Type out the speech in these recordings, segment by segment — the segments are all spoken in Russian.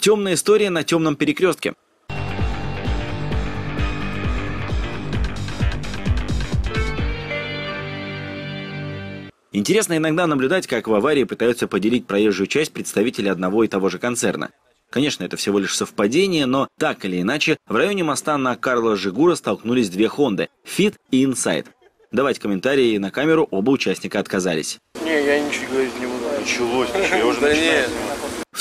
Темная история на темном перекрестке. Интересно иногда наблюдать, как в аварии пытаются поделить проезжую часть представители одного и того же концерна. Конечно, это всего лишь совпадение, но так или иначе, в районе моста на Карла Жигура столкнулись две Хонды – Fit и Inside. Давать комментарии на камеру оба участника отказались. Не, я ничего говорить не буду. Началось, я уже начинаю.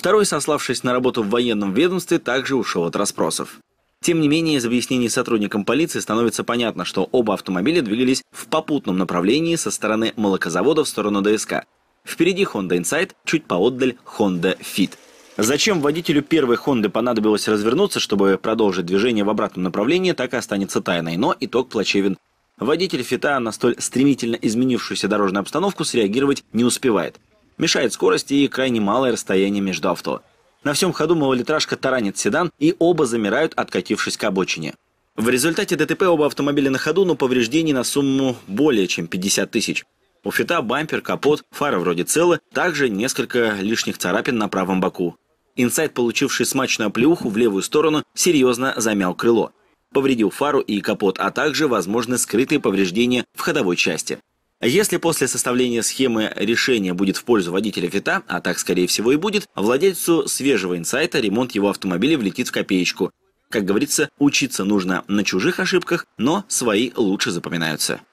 Второй, сославшись на работу в военном ведомстве, также ушел от расспросов. Тем не менее, из объяснений сотрудникам полиции становится понятно, что оба автомобиля двигались в попутном направлении со стороны молокозавода в сторону ДСК. Впереди Honda Insight, чуть поотдаль Honda Fit. Зачем водителю первой Honda понадобилось развернуться, чтобы продолжить движение в обратном направлении, так и останется тайной, но итог плачевен. Водитель Фита на столь стремительно изменившуюся дорожную обстановку среагировать не успевает. Мешает скорость и крайне малое расстояние между авто. На всем ходу малолитражка таранит седан, и оба замирают, откатившись к обочине. В результате ДТП оба автомобиля на ходу, но повреждений на сумму более чем 50 тысяч. У фита бампер, капот, фара вроде целы, также несколько лишних царапин на правом боку. Инсайт, получивший смачную оплеуху в левую сторону, серьезно замял крыло. Повредил фару и капот, а также возможны скрытые повреждения в ходовой части. Если после составления схемы решение будет в пользу водителя фита, а так скорее всего и будет, владельцу свежего инсайта ремонт его автомобиля влетит в копеечку. Как говорится, учиться нужно на чужих ошибках, но свои лучше запоминаются.